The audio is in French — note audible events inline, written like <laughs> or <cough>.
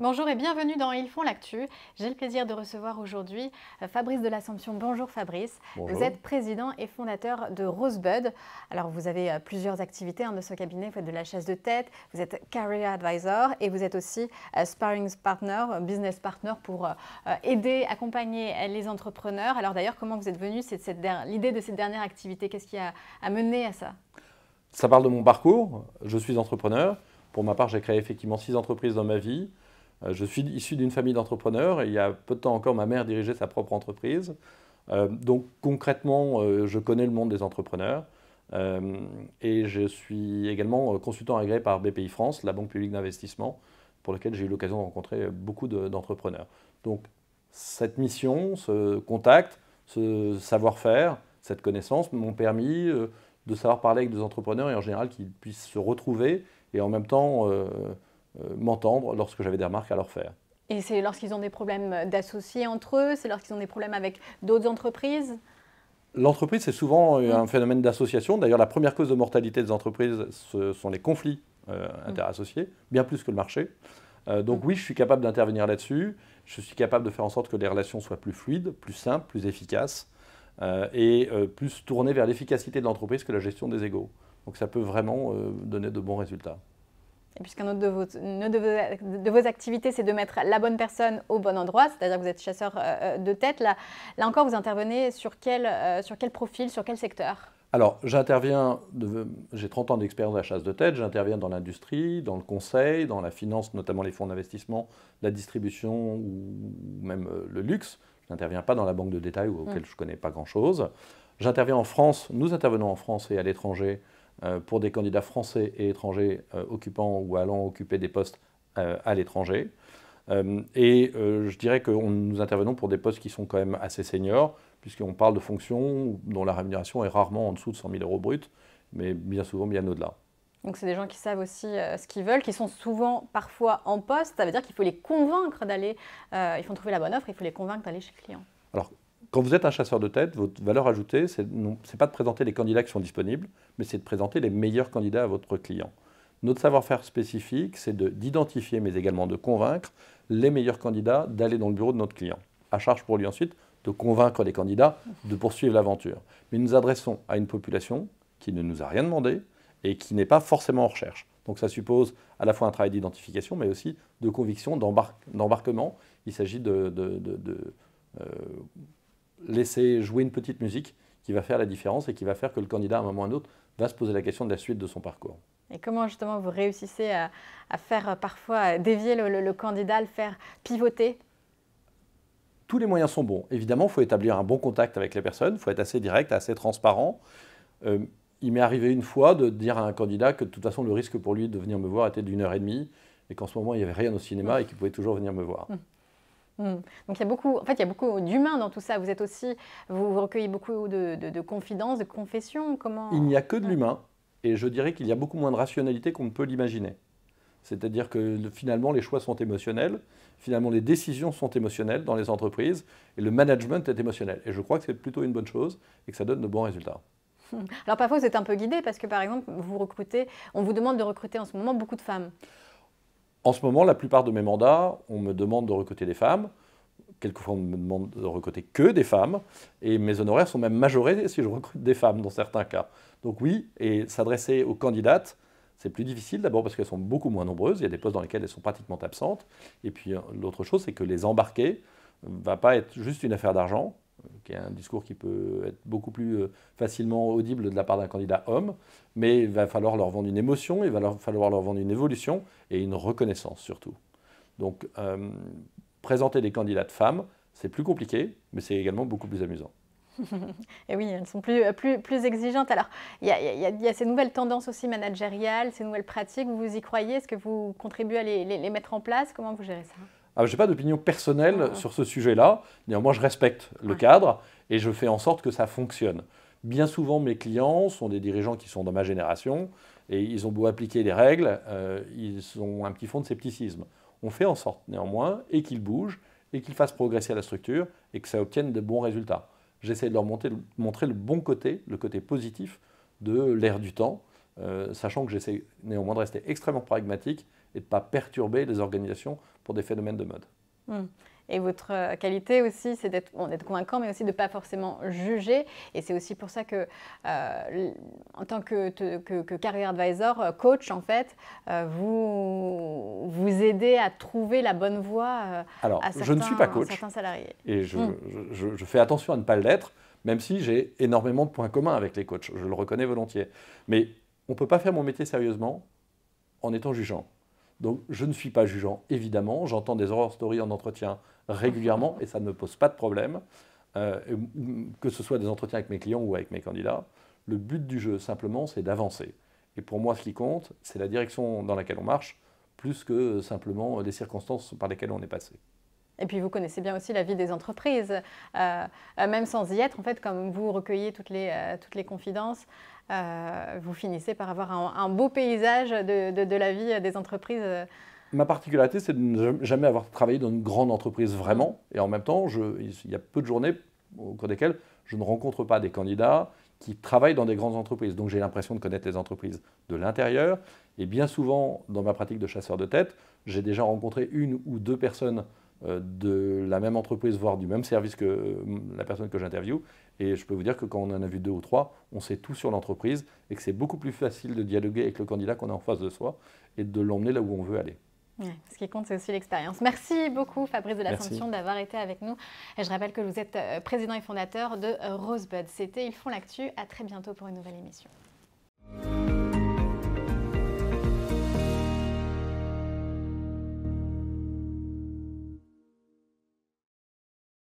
Bonjour et bienvenue dans Ils font l'actu. J'ai le plaisir de recevoir aujourd'hui euh, Fabrice de l'Assomption. Bonjour Fabrice. Vous êtes président et fondateur de Rosebud. Alors vous avez euh, plusieurs activités hein, de ce cabinet. Vous faites de la chasse de tête, vous êtes career advisor et vous êtes aussi euh, sparring partner, business partner pour aider, accompagner les entrepreneurs. Alors d'ailleurs, comment vous êtes venu C'est l'idée de cette dernière activité. Qu'est-ce qui a mené à ça Ça parle de mon parcours. Je suis entrepreneur. Pour ma part, j'ai créé effectivement six entreprises dans ma vie. Euh, je suis issu d'une famille d'entrepreneurs et il y a peu de temps encore, ma mère dirigeait sa propre entreprise. Euh, donc concrètement, euh, je connais le monde des entrepreneurs. et je suis également consultant agréé par BPI France, la banque publique d'investissement, pour laquelle j'ai eu l'occasion de rencontrer beaucoup d'entrepreneurs. donc cette mission, ce contact, ce savoir-faire, cette connaissance m'ont permis de savoir parler avec des entrepreneurs et en général qu'ils puissent se retrouver et en même temps euh, m'entendre lorsque j'avais des remarques à leur faire. Et c'est lorsqu'ils ont des problèmes d'associés entre eux, c'est lorsqu'ils ont des problèmes avec d'autres entreprises L'entreprise, c'est souvent euh, un phénomène d'association. D'ailleurs, la première cause de mortalité des entreprises, ce sont les conflits euh, mm. interassociés, bien plus que le marché. donc mm. oui, je suis capable d'intervenir là-dessus. Je suis capable de faire en sorte que les relations soient plus fluides, plus simples, plus efficaces et plus tournées vers l'efficacité de l'entreprise que la gestion des égaux. Donc ça peut vraiment donner de bons résultats. Et puisqu'un autre de vos, activités, c'est de mettre la bonne personne au bon endroit, c'est-à-dire que vous êtes chasseur euh, euh, de tête, là, là encore, vous intervenez sur quel, euh, sur quel profil, sur quel secteur alors, j'interviens, j'ai 30 ans d'expérience de la chasse de tête, j'interviens dans l'industrie, dans le conseil, dans la finance, notamment les fonds d'investissement, la distribution ou même le luxe. Je n'interviens pas dans la banque de détail auquel mm. je ne connais pas grand-chose. J'interviens en France, nous intervenons en France et à l'étranger euh, pour des candidats français et étrangers euh, occupant ou allant occuper des postes euh, à l'étranger. et je dirais que nous intervenons pour des postes qui sont quand même assez seniors, puisqu'on parle de fonctions dont la rémunération est rarement en dessous de 100 000 euros brut, mais bien souvent bien au-delà. Donc c'est des gens qui savent aussi ce qu'ils veulent, qui sont souvent parfois en poste. Ça veut dire qu'il faut les convaincre d'aller, ils font trouver la bonne offre, il faut les convaincre d'aller chez le client quand vous êtes un chasseur de tête, votre valeur ajoutée, ce n'est pas de présenter les candidats qui sont disponibles, mais c'est de présenter les meilleurs candidats à votre client. Notre savoir-faire spécifique, c'est d'identifier, mais également de convaincre les meilleurs candidats d'aller dans le bureau de notre client. À charge pour lui ensuite de convaincre les candidats de poursuivre l'aventure. Mais nous adressons à une population qui ne nous a rien demandé et qui n'est pas forcément en recherche. Donc ça suppose à la fois un travail d'identification, mais aussi de conviction, d'embarquement. Il s'agit de, euh, laisser jouer une petite musique qui va faire la différence et qui va faire que le candidat, à un moment ou à un autre, va se poser la question de la suite de son parcours. Et comment justement vous réussissez à, faire euh, parfois euh, dévier le, candidat, le faire pivoter Tous les moyens sont bons. Évidemment, il faut établir un bon contact avec les personnes, il faut être assez direct, assez transparent. Euh, il m'est arrivé une fois de dire à un candidat que de toute façon le risque pour lui de venir me voir était d'une heure et demie et qu'en ce moment il n'y avait rien au cinéma et qu'il pouvait toujours venir me voir. Hum. Hmm. Donc il y a beaucoup, en fait, il y a beaucoup d'humains dans tout ça. Vous êtes aussi, vous, recueillez beaucoup de, de, confidences, de confessions. Comment Il n'y a que de l'humain, et je dirais qu'il y a beaucoup moins de rationalité qu'on ne peut l'imaginer. C'est-à-dire que finalement, les choix sont émotionnels, finalement, les décisions sont émotionnelles dans les entreprises, et le management est émotionnel. Et je crois que c'est plutôt une bonne chose et que ça donne de bons résultats. Hmm. Alors parfois, vous êtes un peu guidé parce que, par exemple, vous recrutez, on vous demande de recruter en ce moment beaucoup de femmes. En ce moment, la plupart de mes mandats, on me demande de recruter des femmes. Quelquefois, on me demande de recruter que des femmes. Et mes honoraires sont même majorés si je recrute des femmes dans certains cas. Donc oui, et s'adresser aux candidates, c'est plus difficile d'abord parce qu'elles sont beaucoup moins nombreuses. Il y a des postes dans lesquels elles sont pratiquement absentes. Et puis euh, l'autre chose, c'est que les embarquer va pas être juste une affaire d'argent qui est un discours qui peut être beaucoup plus euh, facilement audible de la part d'un candidat homme, mais il va falloir leur vendre une émotion, il va leur, falloir leur vendre une évolution et une reconnaissance surtout. Donc euh, présenter des candidats de femmes, c'est plus compliqué, mais c'est également beaucoup plus amusant. <laughs> Et oui, elles sont plus, euh, plus, plus exigeantes. Alors, il y, y, a ces nouvelles tendances aussi managériales, ces nouvelles pratiques. Vous y croyez Est-ce que vous contribuez à les, les mettre en place Comment vous gérez ça ah, je n'ai pas d'opinion personnelle ah. sur ce sujet-là. Néanmoins, je respecte le cadre et je fais en sorte que ça fonctionne. Bien souvent, mes clients sont des dirigeants qui sont dans ma génération et ils ont beau appliquer les règles, euh, ils ont un petit fond de scepticisme. On fait en sorte néanmoins et qu'ils bougent et qu'ils fassent progresser la structure et que ça obtienne de bons résultats. J'essaie de leur montrer le bon côté, le côté positif de l'ère du temps, euh, sachant que j'essaie néanmoins de rester extrêmement pragmatique et de ne pas perturber les organisations pour des phénomènes de mode. Hmm. Et votre euh, qualité aussi, c'est d'être convaincant, mais aussi de ne pas forcément juger. Et c'est aussi pour ça que, euh, en tant que, career advisor, euh, coach, en fait, vous, vous aidez à trouver la bonne voie Alors, certains, je ne suis pas coach, salariés. Et hmm. je, je fais attention à ne pas l'être, même si j'ai énormément de points communs avec les coachs. Je le reconnais volontiers. Mais on ne peut pas faire mon métier sérieusement en étant jugeant. Donc je ne suis pas jugeant, évidemment. J'entends des horror stories en entretien régulièrement et ça ne me pose pas de problème, euh, que ce soit des entretiens avec mes clients ou avec mes candidats. Le but du jeu, simplement, c'est d'avancer. Et pour moi, ce qui compte, c'est la direction dans laquelle on marche, plus que simplement les circonstances par lesquelles on est passé. Et puis vous connaissez bien aussi la vie des entreprises, euh, euh, même sans y être, en fait, comme vous recueillez toutes les, euh, toutes les confidences, vous finissez par avoir un, beau paysage de, de, la vie des entreprises. Ma particularité, c'est de ne jamais avoir travaillé dans une grande entreprise vraiment. Mm. Et en même temps, il y a peu de journées au cours desquelles je ne rencontre pas des candidats qui travaillent dans des grandes entreprises. Donc j'ai l'impression de connaître les entreprises de l'intérieur. Et bien souvent, dans ma pratique de chasseur de tête, j'ai déjà rencontré une ou deux personnes euh, de la même entreprise, voire du même service que euh, la personne que j'interviewe. Et je peux vous dire que quand on en a vu deux ou trois, on sait tout sur l'entreprise et que c'est beaucoup plus facile de dialoguer avec le candidat qu'on a en face de soi et de l'emmener là où on veut aller. ce qui compte, c'est aussi l'expérience. Merci beaucoup, Fabrice de l'Assomption, d'avoir été avec nous. Et je rappelle que vous êtes euh, président et fondateur de Rosebud. C'était Ils font l'actu. À très bientôt pour une nouvelle émission.